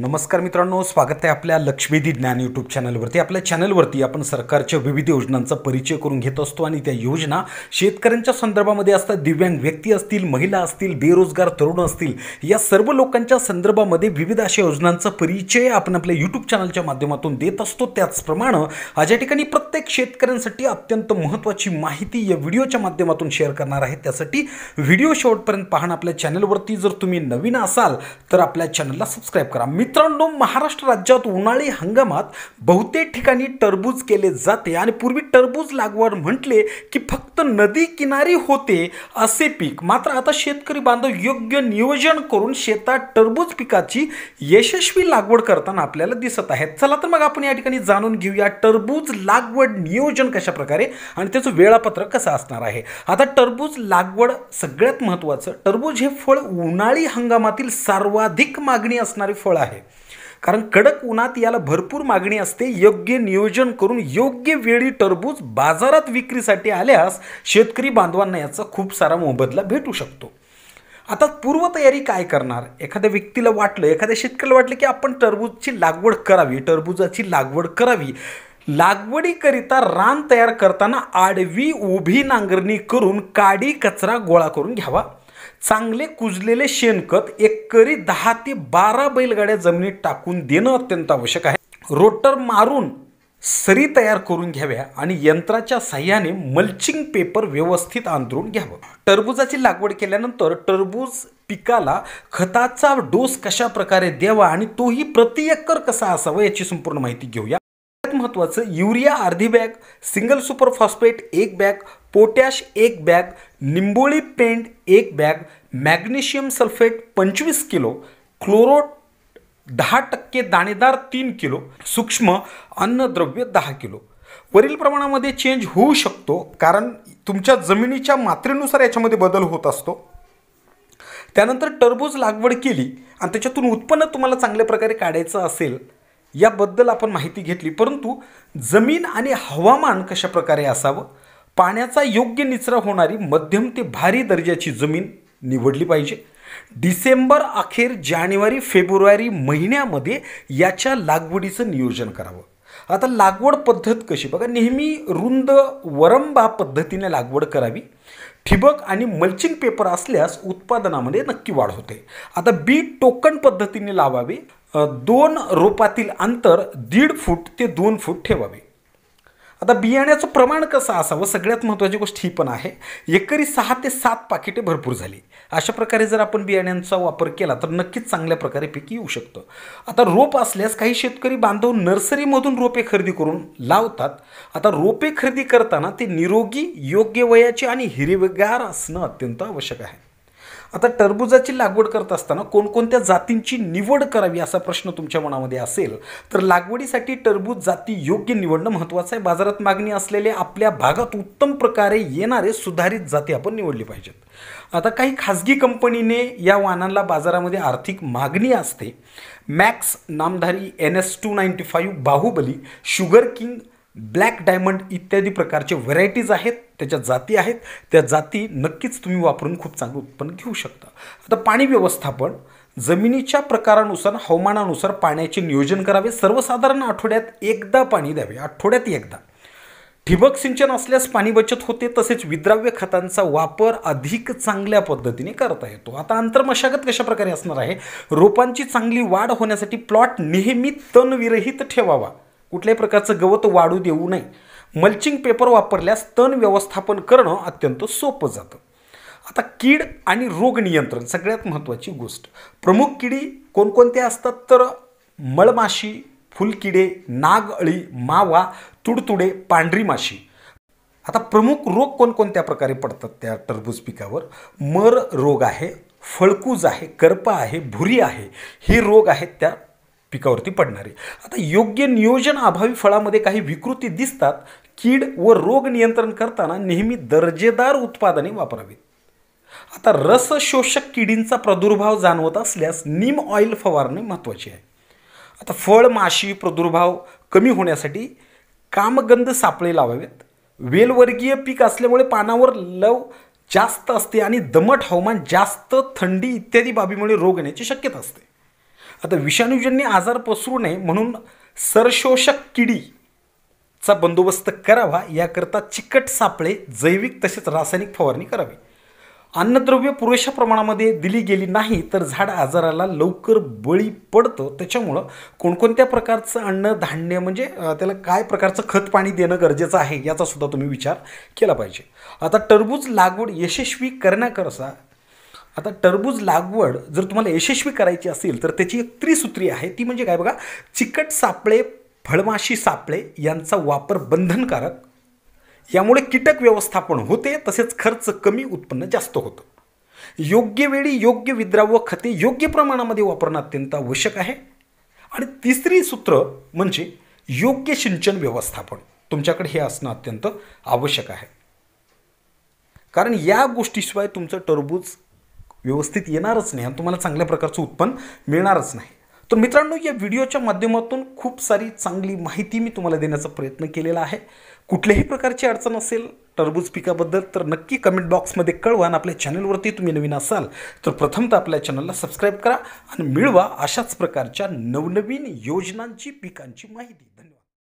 नमस्कार मित्रांनो स्वागत आहे आपल्या लक्ष्मीदी ज्ञान यूट्यूब चॅनलवरती आपल्या चॅनलवरती आपण सरकारच्या विविध योजनांचा परिचय करून घेत असतो आणि त्या योजना शेतकऱ्यांच्या संदर्भामध्ये असतात दिव्यांग व्यक्ती असतील महिला असतील बेरोजगार तरुण असतील या सर्व लोकांच्या संदर्भामध्ये विविध अशा योजनांचा परिचय आपण आपल्या यूट्यूब चॅनलच्या माध्यमातून देत असतो त्याचप्रमाणे आज या ठिकाणी प्रत्येक शेतकऱ्यांसाठी अत्यंत महत्त्वाची माहिती या व्हिडिओच्या माध्यमातून शेअर करणार आहे त्यासाठी व्हिडिओ शेवटपर्यंत पाहणं आपल्या चॅनलवरती जर तुम्ही नवीन असाल तर आपल्या चॅनलला सबस्क्राईब करा मी मित्रांनो महाराष्ट्र राज्यात उन्हाळी हंगामात बहुतेक ठिकाणी टरबूज केले जाते आणि पूर्वी टरबूज लागवड म्हटले की फक्त नदी किनारी होते असे पीक मात्र आता शेतकरी बांधव योग्य नियोजन करून शेतात टरबूज पिकाची यशस्वी लागवड करताना आपल्याला दिसत आहेत चला तर मग आपण या ठिकाणी जाणून घेऊया टरबूज लागवड नियोजन कशा प्रकारे आणि त्याचं वेळापत्रक कसं असणार आहे आता टरबूज लागवड सगळ्यात महत्त्वाचं टरबूज हे फळ उन्हाळी हंगामातील सर्वाधिक मागणी असणारे फळ आहे आहे कारण कडक उन्हात याला भरपूर मागणी असते योग्य नियोजन करून योग्य वेळी टरबूज बाजारात विक्रीसाठी आल्यास शेतकरी बांधवांना याचा खूप सारा मोबदला भेटू शकतो आता पूर्वतयारी काय करणार एखाद्या व्यक्तीला वाटलं एखाद्या शेतकऱ्याला वाटलं की आपण टरबूजची लागवड करावी टरबूजाची लागवड करावी लागवडीकरिता रान तयार करताना आडवी उभी नांगरणी करून काडी कचरा गोळा करून घ्यावा चांगले कुजलेले शेणखत एकरी दहा ते बारा बैलगाड्या जमिनीत टाकून देणं अत्यंत आवश्यक आहे रोटर मारून सरी तयार करून घ्याव्या आणि यंत्राच्या साह्याने मल्चिंग पेपर व्यवस्थित अंतरून घ्यावं टरबूजाची लागवड केल्यानंतर टरबूज पिकाला खताचा डोस कशा प्रकारे द्यावा आणि तोही प्रति एकर कसा असावा याची संपूर्ण माहिती घेऊया महत्वाचं युरिया अर्धी बॅग सिंगल सुपर फॉस्फेट एक बॅग पोटॅश एक बॅग निंबोळी पेंट एक बॅग मॅग्नेशियम सल्फेट पंचवीस किलो क्लोरो दहा टक्के दाणेदार तीन किलो सूक्ष्म अन्नद्रव्य दहा किलो वरील प्रमाणामध्ये चेंज होऊ शकतो कारण तुमच्या जमिनीच्या मात्रेनुसार याच्यामध्ये बदल होत असतो त्यानंतर टरबूज लागवड केली आणि त्याच्यातून उत्पन्न तुम्हाला चांगल्या प्रकारे काढायचं असेल याबद्दल आपण माहिती घेतली परंतु जमीन आणि हवामान कशा प्रकारे असावं पाण्याचा योग्य निचरा होणारी मध्यम ते भारी दर्जाची जमीन निवडली पाहिजे डिसेंबर अखेर जानेवारी फेब्रुवारी महिन्यामध्ये याच्या लागवडीचं नियोजन करावं आता लागवड पद्धत कशी बघा नेहमी रुंद वरंबा पद्धतीने लागवड करावी ठिबक आणि मल्चिंग पेपर असल्यास उत्पादनामध्ये नक्की वाढ होते आता बी टोकन पद्धतीने लावावे दोन रोपातील अंतर दीड फूट ते दोन फूट ठेवावे आता बियाण्याचं प्रमाण कसं असावं सगळ्यात महत्त्वाची गोष्ट ही पण आहे एकरी सहा ते सात पाकिटे भरपूर झाली अशा प्रकारे जर आपण बियाण्यांचा वापर केला तर नक्कीच चांगल्या प्रकारे पीक येऊ शकतं आता रोप असल्यास काही शेतकरी बांधव नर्सरीमधून रोपे खरेदी करून लावतात आता रोपे खरेदी करताना ते निरोगी योग्य वयाचे आणि हिरवेगार असणं अत्यंत आवश्यक आहे आता टरबुजाची लागवड करत असताना कोणकोणत्या जातींची निवड करावी असा प्रश्न तुमच्या मनामध्ये असेल तर लागवडीसाठी टरबूज जाती योग्य निवडणं महत्त्वाचं आहे बाजारात मागणी असलेले आपल्या भागात उत्तम प्रकारे येणारे सुधारित जाती आपण निवडली पाहिजेत आता काही खाजगी कंपनीने या वाहनांना बाजारामध्ये आर्थिक मागणी असते Max Namdhari N S two ninety five Bahubali sugar king black diamond इत्यादी प्रकारचे व्हरायटीज आहेत त्याच्या जाती आहेत त्या जाती नक्कीच तुम्ही वापरून खूप चांगलं उत्पन्न घेऊ शकता आता पाणी व्यवस्थापन जमिनीच्या प्रकारानुसार हवामानानुसार पाण्याचे नियोजन करावे सर्वसाधारण आठवड्यात एकदा पाणी द्यावे आठवड्यात एकदा ठिबक सिंचन असल्यास पाणी बचत होते तसेच विद्राव्य खतांचा वापर अधिक चांगल्या पद्धतीने करता येतो आता आंतरमशागत कशाप्रकारे असणार आहे रोपांची चांगली वाढ होण्यासाठी प्लॉट नेहमी तणविरहित ठेवावा कुठल्याही प्रकारचं गवत वाढू देऊ नये मल्चिंग पेपर वापरल्यास तण व्यवस्थापन करणं अत्यंत सोपं जातं आता कीड आणि रोग नियंत्रण सगळ्यात महत्त्वाची गोष्ट प्रमुख किडी कोणकोणत्या असतात तर मळमाशी फुलकिडे नागअळी मावा तुडतुडे पांढरी माशी आता प्रमुख रोग कोणकोणत्या प्रकारे पडतात त्या टरबूज पिकावर मर रोग आहे फळकूज आहे करपा आहे भुरी आहे हे रोग आहेत त्या पिकावरती पडणारे आता योग्य नियोजन अभावी फळामध्ये काही विकृती दिसतात कीड व रोग नियंत्रण करताना नेहमी दर्जेदार उत्पादने वापरावीत आता रस शोषक किडींचा प्रादुर्भाव जाणवत असल्यास नीम ऑइल फवारणे महत्वाचे आहे आता फळ माशी प्रादुर्भाव कमी होण्यासाठी कामगंध सापळे लावावेत वेलवर्गीय पीक असल्यामुळे पानावर लव जास्त असते आणि दमट हवामान जास्त थंडी इत्यादी बाबीमुळे रोग येण्याची शक्यता असते आता विषाणूजन्य आजार पसरू नये म्हणून सरशोषक किडीचा बंदोबस्त करावा याकरता चिकट सापळे जैविक तसेच रासायनिक फवारणी करावी अन्नद्रव्य पुरेशा प्रमाणामध्ये दिली गेली नाही तर झाड आजाराला लवकर बळी पडतं त्याच्यामुळं कोणकोणत्या प्रकारचं अन्न धान्य म्हणजे त्याला काय प्रकारचं खत पाणी देणं गरजेचं आहे याचासुद्धा तुम्ही विचार केला पाहिजे आता टरबूज लागवड यशस्वी करण्याकरता आता टरबूज लागवड जर तुम्हाला यशस्वी करायची असेल तर त्याची एक त्रिसूत्री आहे ती म्हणजे काय बघा चिकट सापळे फळमाशी सापळे यांचा वापर बंधनकारक यामुळे कीटक व्यवस्थापन होते तसेच खर्च कमी उत्पन्न जास्त होतं योग्य वेळी योग्य विद्राव्य खते योग्य प्रमाणामध्ये वापरणं अत्यंत आवश्यक आहे आणि तिसरी सूत्र म्हणजे योग्य सिंचन व्यवस्थापन तुमच्याकडे हे असणं अत्यंत आवश्यक आहे कारण या गोष्टीशिवाय तुमचं टरबूज व्यवस्थित येणारच नाही आणि तुम्हाला चांगल्या प्रकारचं उत्पन्न मिळणारच नाही तर मित्रांनो या व्हिडिओच्या माध्यमातून खूप सारी चांगली माहिती मी तुम्हाला देण्याचा प्रयत्न केलेला आहे कुठल्याही प्रकारची अडचण असेल टरबूज पिकाबद्दल तर नक्की कमेंट बॉक्समध्ये कळवा आणि आपल्या चॅनलवरती तुम्ही नवीन असाल तर प्रथमतः आपल्या चॅनलला सबस्क्राईब करा आणि मिळवा अशाच प्रकारच्या नवनवीन योजनांची पिकांची माहिती धन्यवाद